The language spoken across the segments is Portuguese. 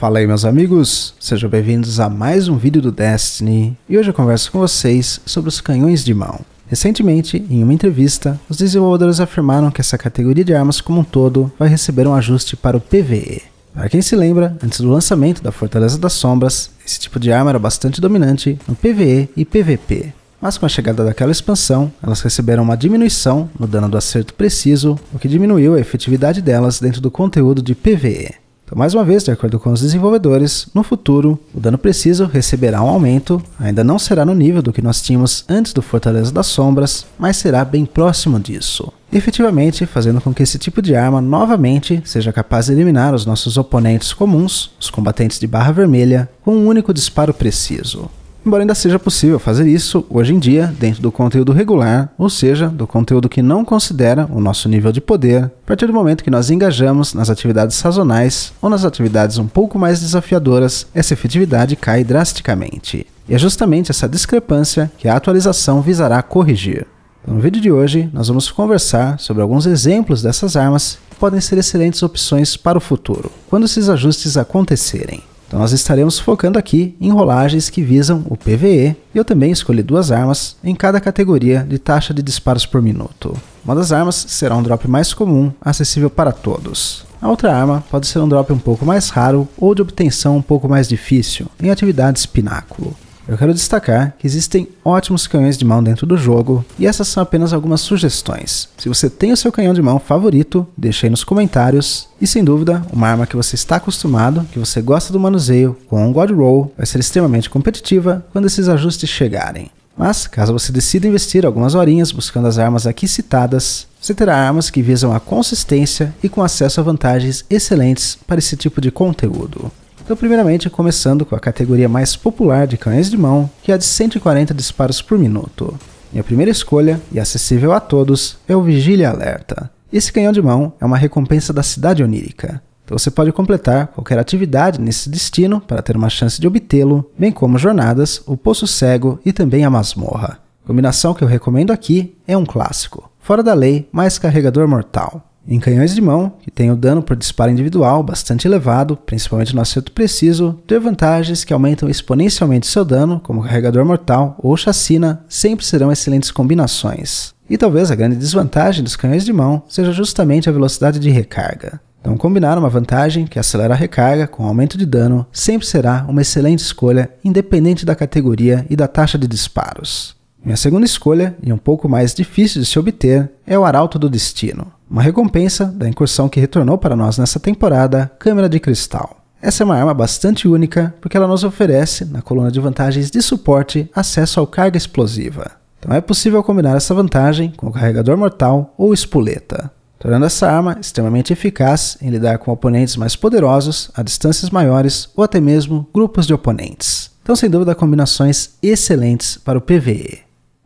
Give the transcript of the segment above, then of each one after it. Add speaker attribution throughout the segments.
Speaker 1: Fala aí meus amigos, sejam bem-vindos a mais um vídeo do Destiny e hoje eu converso com vocês sobre os canhões de mão. Recentemente, em uma entrevista, os desenvolvedores afirmaram que essa categoria de armas como um todo vai receber um ajuste para o PvE. Para quem se lembra, antes do lançamento da Fortaleza das Sombras, esse tipo de arma era bastante dominante no PvE e PvP, mas com a chegada daquela expansão, elas receberam uma diminuição no dano do acerto preciso, o que diminuiu a efetividade delas dentro do conteúdo de PvE. Então, mais uma vez, de acordo com os desenvolvedores, no futuro, o dano preciso receberá um aumento, ainda não será no nível do que nós tínhamos antes do Fortaleza das Sombras, mas será bem próximo disso efetivamente fazendo com que esse tipo de arma novamente seja capaz de eliminar os nossos oponentes comuns, os combatentes de barra vermelha, com um único disparo preciso. Embora ainda seja possível fazer isso hoje em dia dentro do conteúdo regular, ou seja, do conteúdo que não considera o nosso nível de poder, a partir do momento que nós engajamos nas atividades sazonais ou nas atividades um pouco mais desafiadoras, essa efetividade cai drasticamente. E é justamente essa discrepância que a atualização visará corrigir. Então, no vídeo de hoje, nós vamos conversar sobre alguns exemplos dessas armas que podem ser excelentes opções para o futuro, quando esses ajustes acontecerem. Então nós estaremos focando aqui em rolagens que visam o PVE, e eu também escolhi duas armas em cada categoria de taxa de disparos por minuto. Uma das armas será um drop mais comum, acessível para todos. A outra arma pode ser um drop um pouco mais raro ou de obtenção um pouco mais difícil, em atividades pináculo. Eu quero destacar que existem ótimos canhões de mão dentro do jogo, e essas são apenas algumas sugestões. Se você tem o seu canhão de mão favorito, deixe aí nos comentários. E sem dúvida, uma arma que você está acostumado, que você gosta do manuseio, com um God Roll, vai ser extremamente competitiva quando esses ajustes chegarem. Mas, caso você decida investir algumas horinhas buscando as armas aqui citadas, você terá armas que visam a consistência e com acesso a vantagens excelentes para esse tipo de conteúdo. Então, primeiramente, começando com a categoria mais popular de cães de mão, que é a de 140 disparos por minuto. Minha primeira escolha, e acessível a todos, é o Vigília Alerta. Esse canhão de mão é uma recompensa da Cidade Onírica. Então você pode completar qualquer atividade nesse destino para ter uma chance de obtê-lo, bem como jornadas, o Poço Cego e também a Masmorra. A combinação que eu recomendo aqui é um clássico, fora da lei, mais carregador mortal. Em canhões de mão, que tem o dano por disparo individual bastante elevado, principalmente no acerto preciso, ter vantagens que aumentam exponencialmente seu dano, como carregador mortal ou chacina, sempre serão excelentes combinações. E talvez a grande desvantagem dos canhões de mão seja justamente a velocidade de recarga. Então, combinar uma vantagem que acelera a recarga com aumento de dano sempre será uma excelente escolha, independente da categoria e da taxa de disparos. Minha segunda escolha, e um pouco mais difícil de se obter, é o Arauto do Destino uma recompensa da incursão que retornou para nós nessa temporada, Câmera de Cristal. Essa é uma arma bastante única porque ela nos oferece, na coluna de vantagens de suporte, acesso ao carga explosiva. Então é possível combinar essa vantagem com o carregador mortal ou espoleta, tornando essa arma extremamente eficaz em lidar com oponentes mais poderosos, a distâncias maiores ou até mesmo grupos de oponentes. Então, sem dúvida, combinações excelentes para o PvE.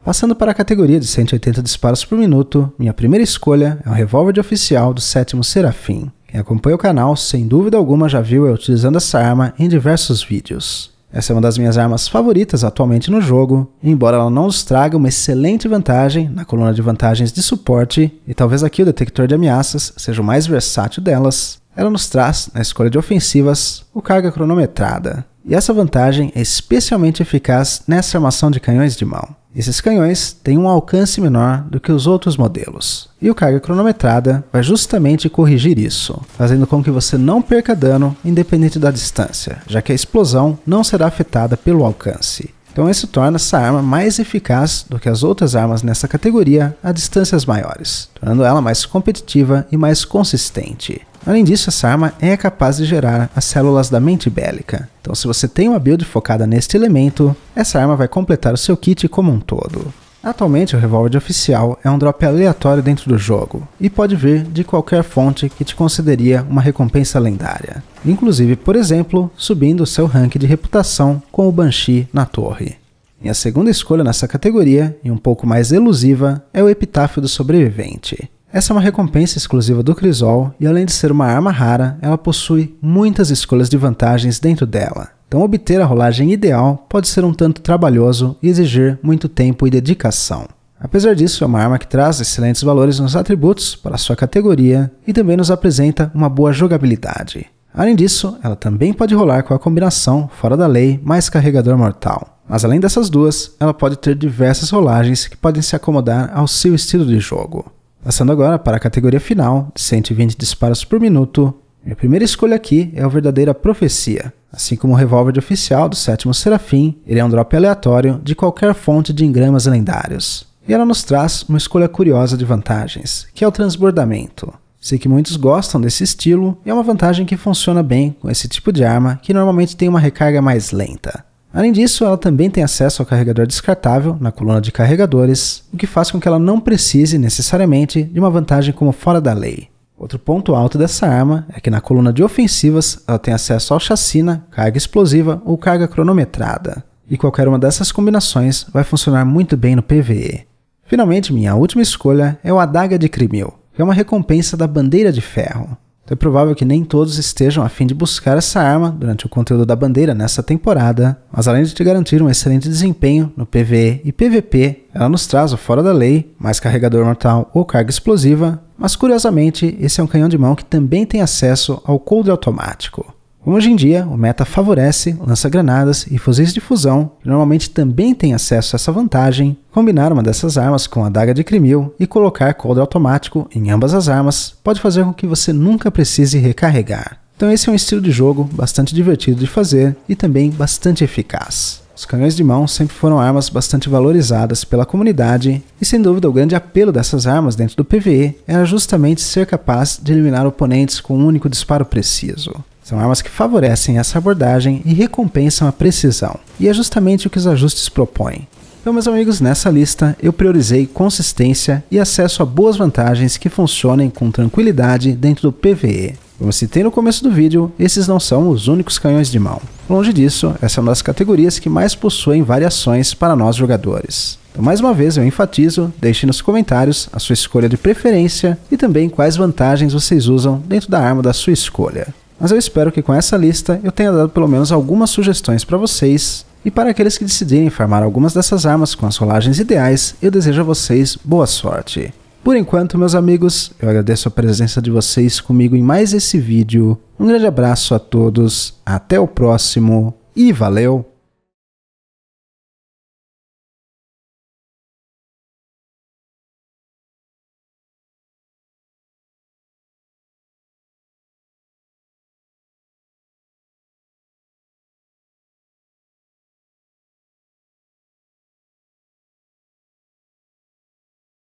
Speaker 1: Passando para a categoria de 180 disparos por minuto, minha primeira escolha é o revólver de oficial do sétimo Serafim. Quem acompanha o canal, sem dúvida alguma, já viu eu utilizando essa arma em diversos vídeos. Essa é uma das minhas armas favoritas atualmente no jogo, embora ela não nos traga uma excelente vantagem na coluna de vantagens de suporte, e talvez aqui o detector de ameaças seja o mais versátil delas, ela nos traz, na escolha de ofensivas, o carga cronometrada. E essa vantagem é especialmente eficaz nessa armação de canhões de mão. Esses canhões têm um alcance menor do que os outros modelos, e o carga cronometrada vai justamente corrigir isso, fazendo com que você não perca dano independente da distância, já que a explosão não será afetada pelo alcance. Então isso torna essa arma mais eficaz do que as outras armas nessa categoria a distâncias maiores, tornando ela mais competitiva e mais consistente. Além disso, essa arma é capaz de gerar as células da mente bélica. Então, se você tem uma build focada neste elemento, essa arma vai completar o seu kit como um todo. Atualmente, o revólver oficial é um drop aleatório dentro do jogo e pode vir de qualquer fonte que te concederia uma recompensa lendária, inclusive, por exemplo, subindo seu rank de reputação com o Banshee na torre. Minha a segunda escolha nessa categoria, e um pouco mais elusiva, é o Epitáfio do Sobrevivente, essa é uma recompensa exclusiva do Crisol e além de ser uma arma rara, ela possui muitas escolhas de vantagens dentro dela. Então obter a rolagem ideal pode ser um tanto trabalhoso e exigir muito tempo e dedicação. Apesar disso, é uma arma que traz excelentes valores nos atributos para sua categoria e também nos apresenta uma boa jogabilidade. Além disso, ela também pode rolar com a combinação fora da lei mais carregador mortal. Mas além dessas duas, ela pode ter diversas rolagens que podem se acomodar ao seu estilo de jogo. Passando agora para a categoria final, 120 disparos por minuto. Minha primeira escolha aqui é o Verdadeira Profecia. Assim como o revólver de oficial do sétimo Serafim, ele é um drop aleatório de qualquer fonte de engramas lendários. E ela nos traz uma escolha curiosa de vantagens, que é o transbordamento. Sei que muitos gostam desse estilo e é uma vantagem que funciona bem com esse tipo de arma que normalmente tem uma recarga mais lenta. Além disso, ela também tem acesso ao carregador descartável na coluna de carregadores, o que faz com que ela não precise necessariamente de uma vantagem como fora da lei. Outro ponto alto dessa arma é que na coluna de ofensivas ela tem acesso ao chacina, carga explosiva ou carga cronometrada, e qualquer uma dessas combinações vai funcionar muito bem no PvE. Finalmente, minha última escolha é o Adaga de Crimil, que é uma recompensa da Bandeira de Ferro. Então é provável que nem todos estejam a fim de buscar essa arma durante o conteúdo da bandeira nessa temporada, mas além de te garantir um excelente desempenho no PvE e PvP, ela nos traz o fora da lei, mais carregador mortal ou carga explosiva, mas curiosamente esse é um canhão de mão que também tem acesso ao coldre automático. Hoje em dia, o Meta favorece lança-granadas e fuzis de fusão, que normalmente também têm acesso a essa vantagem, combinar uma dessas armas com a daga de Crimil e colocar coldre automático em ambas as armas pode fazer com que você nunca precise recarregar. Então esse é um estilo de jogo bastante divertido de fazer e também bastante eficaz. Os canhões de mão sempre foram armas bastante valorizadas pela comunidade, e sem dúvida o grande apelo dessas armas dentro do PvE era justamente ser capaz de eliminar oponentes com um único disparo preciso. São armas que favorecem essa abordagem e recompensam a precisão, e é justamente o que os ajustes propõem. Então, meus amigos, nessa lista eu priorizei consistência e acesso a boas vantagens que funcionem com tranquilidade dentro do PVE. Como citei no começo do vídeo, esses não são os únicos canhões de mão. Longe disso, essa é uma das categorias que mais possuem variações para nós jogadores. Então, mais uma vez, eu enfatizo, deixe nos comentários a sua escolha de preferência e também quais vantagens vocês usam dentro da arma da sua escolha. Mas eu espero que com essa lista eu tenha dado pelo menos algumas sugestões para vocês e para aqueles que decidirem farmar algumas dessas armas com as rolagens ideais, eu desejo a vocês boa sorte. Por enquanto, meus amigos, eu agradeço a presença de vocês comigo em mais esse vídeo. Um grande abraço a todos, até o próximo e valeu!